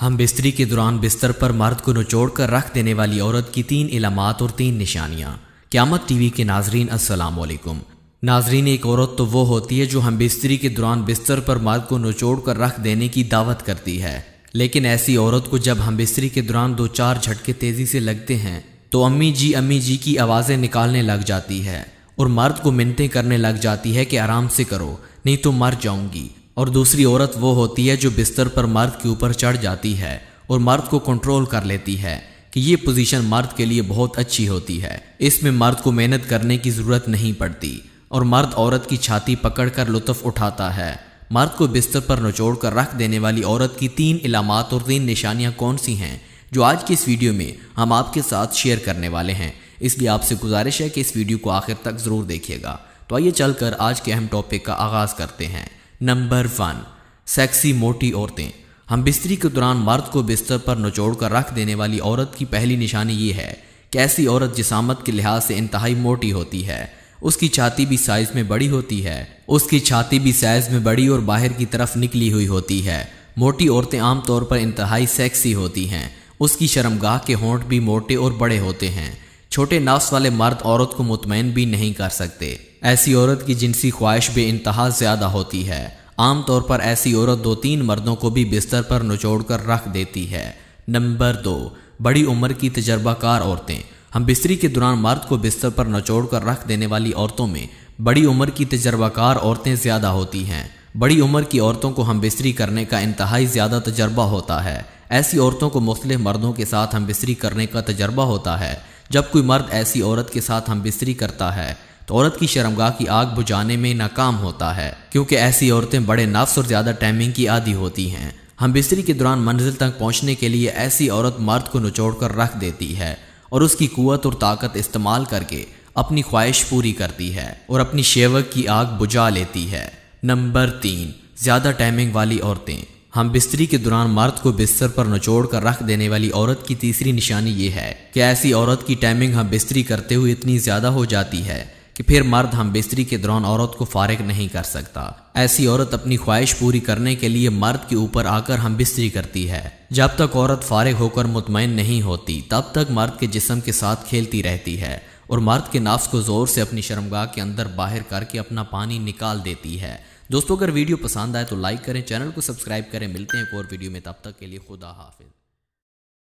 हम बिस्तरी के दौरान बिस्तर पर मर्द को नचोड़ कर रख देने वाली औरत की तीन इलामत और तीन निशानियाँ क्यामत टीवी के नाजरीन असलकुम नाजरीन एक औरत तो वो होती है जो हम बिस्तरी के दौरान बिस्तर पर मर्द को नचोड़ कर रख देने की दावत करती है लेकिन ऐसी औरत को जब हम बिस्तरी के दौरान दो चार झटके तेज़ी से लगते हैं तो अम्मी जी अम्मी जी की आवाज़ें निकालने लग जाती है और मर्द को मिनतें करने लग जाती है कि आराम से करो नहीं तो मर जाऊंगी और दूसरी औरत वो होती है जो बिस्तर पर मर्द के ऊपर चढ़ जाती है और मर्द को कंट्रोल कर लेती है कि ये पोजीशन मर्द के लिए बहुत अच्छी होती है इसमें मर्द को मेहनत करने की ज़रूरत नहीं पड़ती और मर्द औरत की छाती पकड़कर लुत्फ उठाता है मर्द को बिस्तर पर नचोड़ कर रख देने वाली औरत की तीन इलामत और तीन निशानियाँ कौन सी हैं जो आज की इस वीडियो में हम आपके साथ शेयर करने वाले हैं इसलिए आपसे गुजारिश है कि इस वीडियो को आखिर तक ज़रूर देखिएगा तो आइए चलकर आज के अहम टॉपिक का आगाज़ करते हैं नंबर वन सेक्सी मोटी औरतें हम बिस्तरी के दौरान मर्द को बिस्तर पर नचोड़ कर रख देने वाली औरत की पहली निशानी ये है कि ऐसी औरत जिसामत के लिहाज से इंतहाई मोटी होती है उसकी छाती भी साइज में बड़ी होती है उसकी छाती भी साइज में बड़ी और बाहर की तरफ निकली हुई होती है मोटी औरतें आमतौर पर इंतहाई सेक्सी होती हैं उसकी शर्मगाह के होंठ भी मोटे और बड़े होते हैं छोटे नफ्स वाले मर्द औरत को मुतमैन भी नहीं कर सकते ऐसी औरत की जिनसी ख्वाहिश भी इंतहा ज़्यादा होती है आमतौर पर ऐसी औरत दो तीन मर्दों को भी बिस्तर पर नचोड़ कर रख देती है नंबर दो बड़ी उम्र की तजर्बाकार औरतें हम बिस्तरी के दौरान मर्द को बिस्तर पर नचोड़ कर रख देने वाली औरतों में बड़ी उम्र की तजर्बाकार औरतें ज़्यादा होती हैं बड़ी उम्र की औरतों को हम बिस्तरी करने का इंतहाई ज़्यादा तजर्बा होता है ऐसी औरतों को मुख्तलि मर्दों के साथ हम बिस्तरी करने का तजर्बा होता है जब कोई मर्द ऐसी औरत के साथ हम बिस्तरी करता है तो औरत की शर्मगाह की आग बुझाने में नाकाम होता है क्योंकि ऐसी औरतें बड़े नफ्स और ज़्यादा टाइमिंग की आदि होती हैं हम बिस्तरी के दौरान मंजिल तक पहुँचने के लिए ऐसी औरत मर्द को नचोड़ कर रख देती है और उसकी कुत और ताकत इस्तेमाल करके अपनी ख्वाहिश पूरी करती है और अपनी शेवक की आग बुझा लेती है नंबर तीन ज़्यादा टाइमिंग वाली औरतें हम बिस्तरी के दौरान मर्द को बिस्तर पर नचोड़ कर रख देने वाली औरत की तीसरी निशानी ये है कि ऐसी औरत की टाइमिंग हम बिस्तरी करते हुए इतनी ज़्यादा हो जाती है कि फिर मर्द हम बिस्तरी के दौरान औरत को फारिग नहीं कर सकता ऐसी औरत अपनी ख्वाहिश पूरी करने के लिए मर्द के ऊपर आकर हम बिस्तरी करती है जब तक औरत फारिग होकर मुतमिन नहीं होती तब तक मर्द के जिसम के साथ खेलती रहती है और मर्द के नाफ्स को ज़ोर से अपनी शर्मगाह के अंदर बाहर करके अपना पानी निकाल देती है दोस्तों अगर वीडियो पसंद आए तो लाइक करें चैनल को सब्सक्राइब करें मिलते हैं एक और वीडियो में तब तक के लिए खुदा हाफिज़